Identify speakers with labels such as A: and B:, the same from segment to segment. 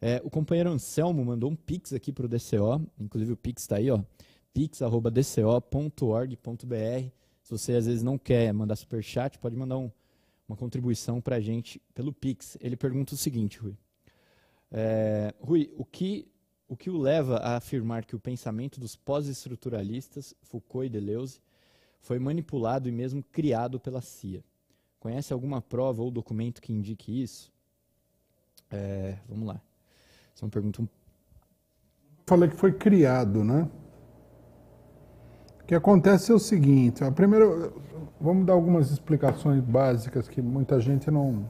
A: É, o companheiro Anselmo mandou um pix aqui para o DCO, inclusive o pix está aí, ó, pix.dco.org.br. Se você às vezes não quer mandar super chat, pode mandar um, uma contribuição para a gente pelo pix. Ele pergunta o seguinte, Rui. É, Rui, o que, o que o leva a afirmar que o pensamento dos pós-estruturalistas, Foucault e Deleuze, foi manipulado e mesmo criado pela CIA? Conhece alguma prova ou documento que indique isso? É, vamos lá. Essa é uma pergunta. Falei que foi criado, né? O que acontece é o seguinte: a primeira, vamos dar algumas explicações básicas que muita gente não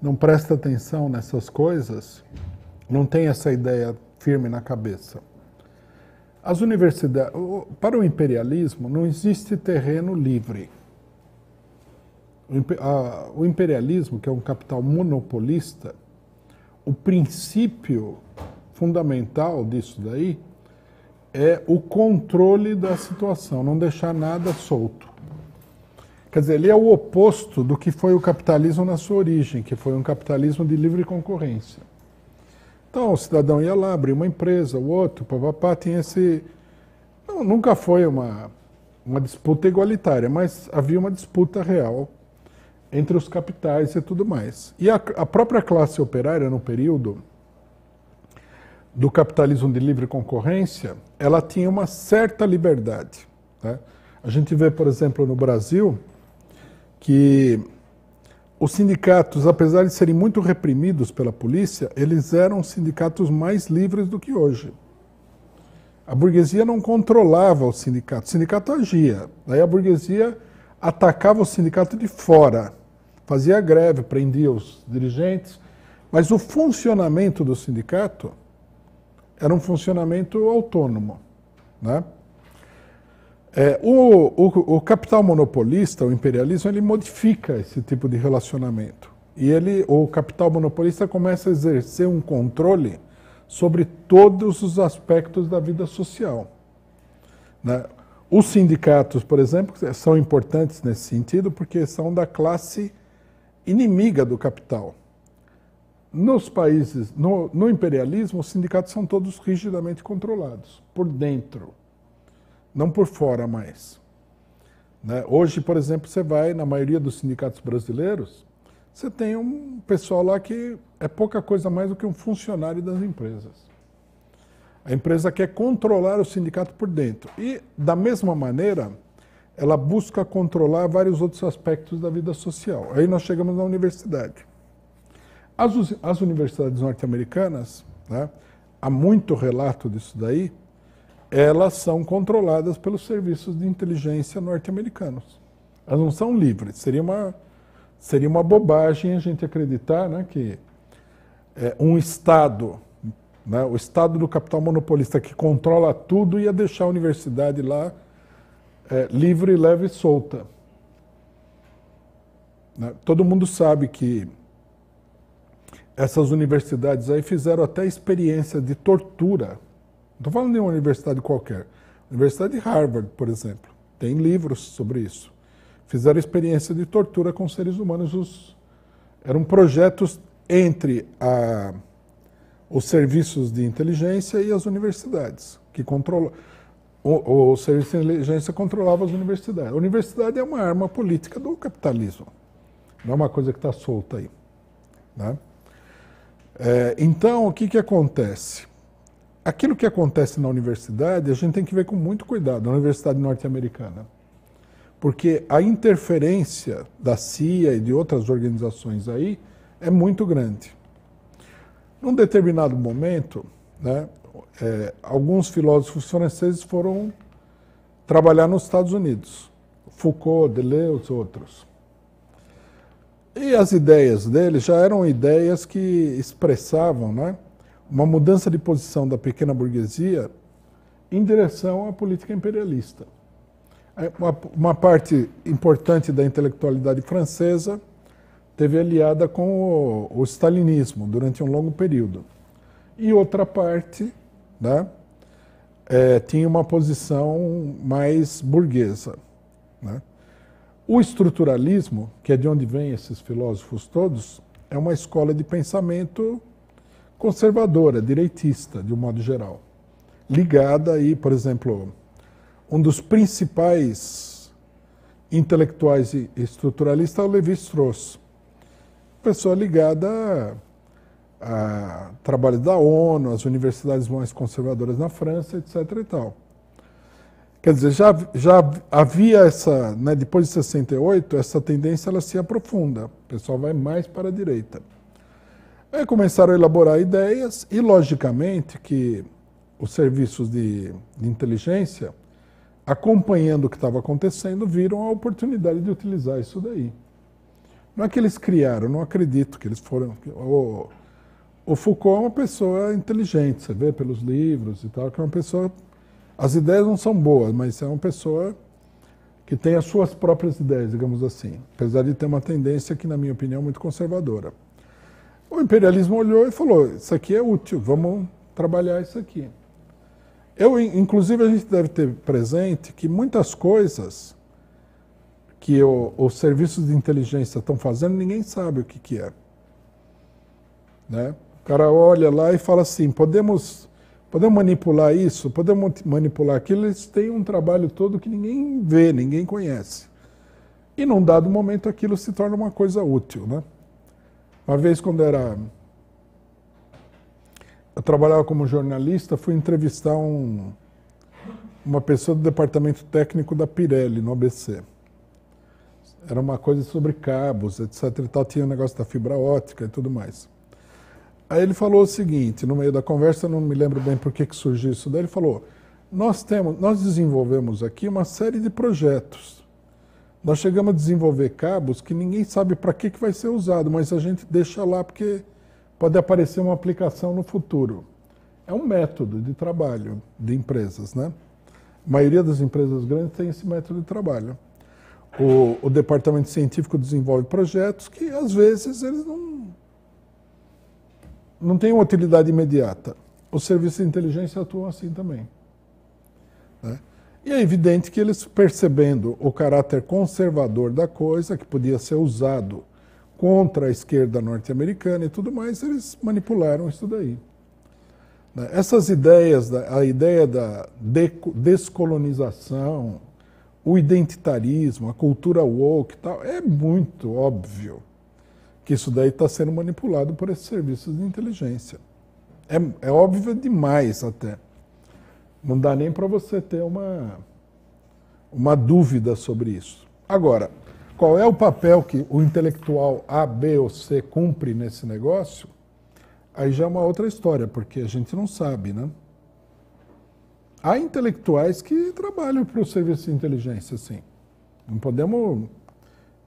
A: não presta atenção nessas coisas, não tem essa ideia firme na cabeça. As universidades, para o imperialismo, não existe terreno livre. O imperialismo, que é um capital monopolista, o princípio fundamental disso daí é o controle da situação, não deixar nada solto. Quer dizer, ele é o oposto do que foi o capitalismo na sua origem, que foi um capitalismo de livre concorrência. Então, o cidadão ia lá, abria uma empresa, o outro, papapá, tinha esse. Não, nunca foi uma, uma disputa igualitária, mas havia uma disputa real entre os capitais e tudo mais. E a, a própria classe operária, no período do capitalismo de livre concorrência, ela tinha uma certa liberdade. Né? A gente vê, por exemplo, no Brasil, que os sindicatos, apesar de serem muito reprimidos pela polícia, eles eram sindicatos mais livres do que hoje. A burguesia não controlava o sindicato, o sindicato agia. Daí a burguesia atacava o sindicato de fora fazia greve, prendia os dirigentes, mas o funcionamento do sindicato era um funcionamento autônomo. Né? É, o, o, o, capital monopolista, o imperialismo, ele modifica esse tipo de relacionamento. E ele, o capital monopolista começa a exercer um controle sobre todos os aspectos da vida social. Né? Os sindicatos, por exemplo, são importantes nesse sentido porque são da classe inimiga do capital. Nos países, no, no, imperialismo, os sindicatos são todos rigidamente controlados, por dentro, não por fora mais. Né? Hoje, por exemplo, você vai, na maioria dos sindicatos brasileiros, você tem um pessoal lá que é pouca coisa mais do que um funcionário das empresas. A empresa quer controlar o sindicato por dentro. E, da mesma maneira, ela busca controlar vários outros aspectos da vida social. Aí nós chegamos na universidade. As, as universidades norte-americanas, né, há muito relato disso daí, elas são controladas pelos serviços de inteligência norte-americanos. Elas não são livres. Seria uma, seria uma bobagem a gente acreditar né, que é, um Estado, né, o Estado do capital monopolista que controla tudo, ia deixar a universidade lá é, livre, leve e solta. Né? Todo mundo sabe que essas universidades aí fizeram até experiência de tortura. Não estou falando de uma universidade qualquer. Universidade de Harvard, por exemplo, tem livros sobre isso. Fizeram experiência de tortura com seres humanos. Os... eram projetos entre a... os serviços de inteligência e as universidades que controlam o, o, serviço de inteligência controlava as universidades. A universidade é uma arma política do capitalismo. Não é uma coisa que está solta aí. Né? É, então, o que, que acontece? Aquilo que acontece na universidade, a gente tem que ver com muito cuidado, na universidade norte-americana. Porque a interferência da CIA e de outras organizações aí é muito grande. Num determinado momento, né, é, alguns filósofos franceses foram trabalhar nos Estados Unidos. Foucault, Deleuze, outros. E as ideias dele já eram ideias que expressavam né, uma mudança de posição da pequena burguesia em direção à política imperialista. É, uma, uma parte importante da intelectualidade francesa teve aliada com o, o stalinismo durante um longo período. E outra parte né, é, tinha uma posição mais burguesa. Né? O estruturalismo, que é de onde vêm esses filósofos todos, é uma escola de pensamento conservadora, direitista, de um modo geral. Ligada aí, por exemplo, um dos principais intelectuais e estruturalistas é o Levi Strauss. Pessoa ligada a trabalho da ONU, as universidades mais conservadoras na França, etc. E tal. Quer dizer, já, já havia essa, né, depois de 68, essa tendência ela se aprofunda, o pessoal vai mais para a direita. Aí começaram a elaborar ideias e, logicamente, que os serviços de, de inteligência, acompanhando o que estava acontecendo, viram a oportunidade de utilizar isso daí. Não é que eles criaram, não acredito que eles foram. O Foucault é uma pessoa inteligente, você vê pelos livros e tal, que é uma pessoa. As ideias não são boas, mas é uma pessoa que tem as suas próprias ideias, digamos assim. Apesar de ter uma tendência que, na minha opinião, é muito conservadora. O imperialismo olhou e falou: Isso aqui é útil, vamos trabalhar isso aqui. Eu, inclusive, a gente deve ter presente que muitas coisas que o, os serviços de inteligência estão fazendo, ninguém sabe o que, que é. Né? O cara olha lá e fala assim: podemos, podemos manipular isso, podemos manipular aquilo. Eles têm um trabalho todo que ninguém vê, ninguém conhece. E num dado momento aquilo se torna uma coisa útil. Né? Uma vez, quando era. Eu trabalhava como jornalista, fui entrevistar um, uma pessoa do departamento técnico da Pirelli, no ABC era uma coisa sobre cabos, etc. E tal. Tinha o um negócio da fibra ótica e tudo mais. Aí ele falou o seguinte, no meio da conversa, não me lembro bem por que surgiu isso daí, ele falou: nós temos, nós desenvolvemos aqui uma série de projetos. Nós chegamos a desenvolver cabos que ninguém sabe para que, que vai ser usado, mas a gente deixa lá porque pode aparecer uma aplicação no futuro. É um método de trabalho de empresas, né? A maioria das empresas grandes tem esse método de trabalho. O, o departamento científico desenvolve projetos que às vezes eles não não tem uma utilidade imediata. Os serviços de inteligência atuam assim também. Né? E é evidente que eles, percebendo o caráter conservador da coisa, que podia ser usado contra a esquerda norte-americana e tudo mais, eles manipularam isso daí. Né? Essas ideias, a ideia da descolonização, o identitarismo, a cultura woke e tal, é muito óbvio que isso daí está sendo manipulado por esses serviços de inteligência. É, é óbvio demais até. Não dá nem para você ter uma, uma dúvida sobre isso. Agora, qual é o papel que o intelectual A, B ou C cumpre nesse negócio? Aí já é uma outra história, porque a gente não sabe, né? Há intelectuais que trabalham para o serviço de inteligência, sim. Não podemos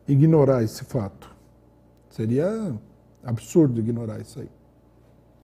A: ignorar esse fato. Seria absurdo ignorar isso aí.